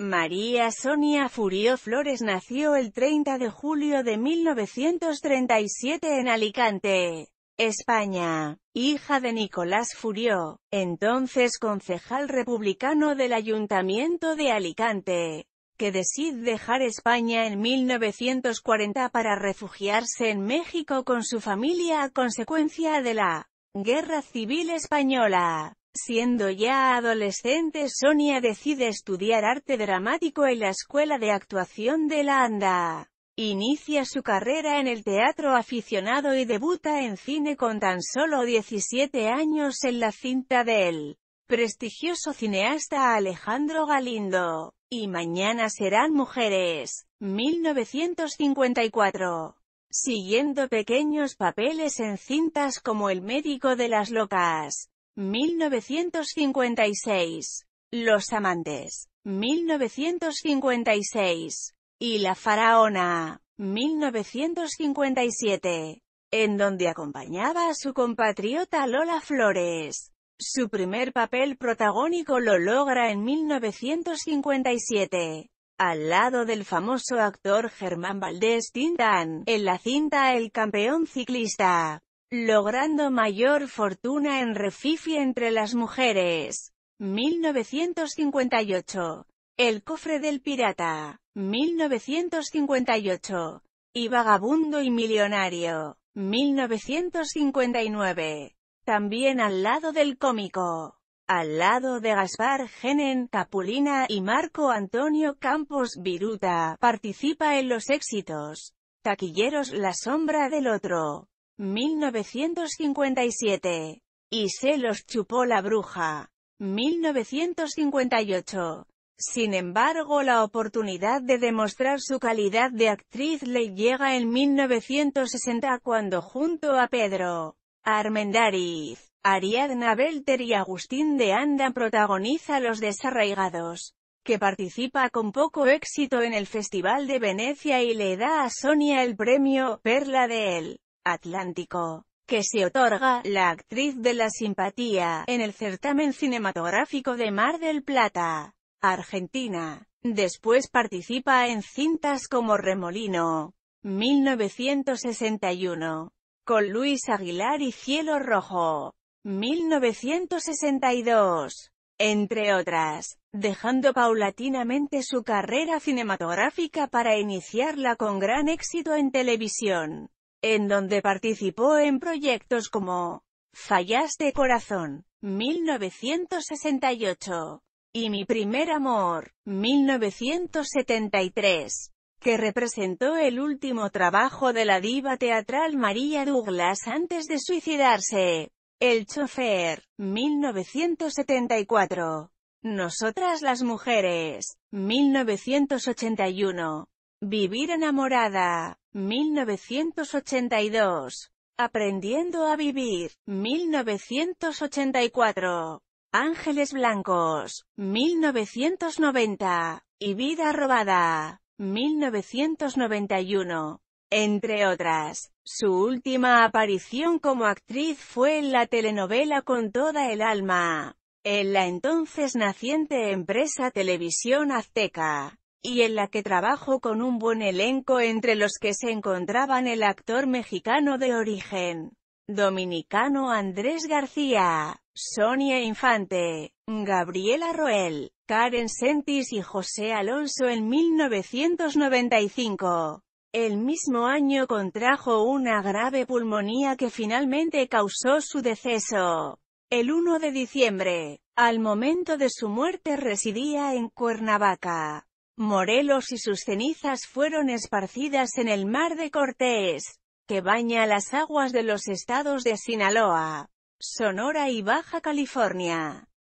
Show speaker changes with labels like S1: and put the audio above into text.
S1: María Sonia Furió Flores nació el 30 de julio de 1937 en Alicante, España, hija de Nicolás Furió, entonces concejal republicano del Ayuntamiento de Alicante, que decide dejar España en 1940 para refugiarse en México con su familia a consecuencia de la Guerra Civil Española. Siendo ya adolescente Sonia decide estudiar arte dramático en la Escuela de Actuación de la ANDA. Inicia su carrera en el teatro aficionado y debuta en cine con tan solo 17 años en la cinta del prestigioso cineasta Alejandro Galindo. Y mañana serán mujeres. 1954. Siguiendo pequeños papeles en cintas como El médico de las locas, 1956. Los amantes. 1956. Y la faraona. 1957. En donde acompañaba a su compatriota Lola Flores. Su primer papel protagónico lo logra en 1957 al lado del famoso actor Germán Valdés Tintán, en la cinta El campeón ciclista logrando mayor fortuna en Refifi entre las mujeres. 1958. El cofre del pirata. 1958. Y vagabundo y millonario. 1959. También al lado del cómico al lado de Gaspar Genen, Capulina y Marco Antonio Campos Viruta, participa en los éxitos. Taquilleros La sombra del otro. 1957. Y se los chupó la bruja. 1958. Sin embargo la oportunidad de demostrar su calidad de actriz le llega en 1960 cuando junto a Pedro Armendariz, Ariadna Belter y Agustín de Anda protagoniza Los Desarraigados, que participa con poco éxito en el Festival de Venecia y le da a Sonia el premio Perla de él. Atlántico, que se otorga la actriz de la simpatía en el certamen cinematográfico de Mar del Plata, Argentina. Después participa en cintas como Remolino, 1961, con Luis Aguilar y Cielo Rojo, 1962, entre otras, dejando paulatinamente su carrera cinematográfica para iniciarla con gran éxito en televisión en donde participó en proyectos como Fallaste Corazón, 1968, y Mi Primer Amor, 1973, que representó el último trabajo de la diva teatral María Douglas antes de suicidarse. El chofer, 1974. Nosotras las mujeres, 1981. Vivir enamorada, 1982. Aprendiendo a vivir, 1984. Ángeles Blancos, 1990. Y Vida Robada, 1991. Entre otras, su última aparición como actriz fue en la telenovela Con toda el alma, en la entonces naciente empresa Televisión Azteca y en la que trabajó con un buen elenco entre los que se encontraban el actor mexicano de origen dominicano Andrés García, Sonia Infante, Gabriela Roel, Karen Sentis y José Alonso en 1995. El mismo año contrajo una grave pulmonía que finalmente causó su deceso. El 1 de diciembre, al momento de su muerte residía en Cuernavaca. Morelos y sus cenizas fueron esparcidas en el mar de Cortés, que baña las aguas de los estados de Sinaloa, Sonora y Baja California.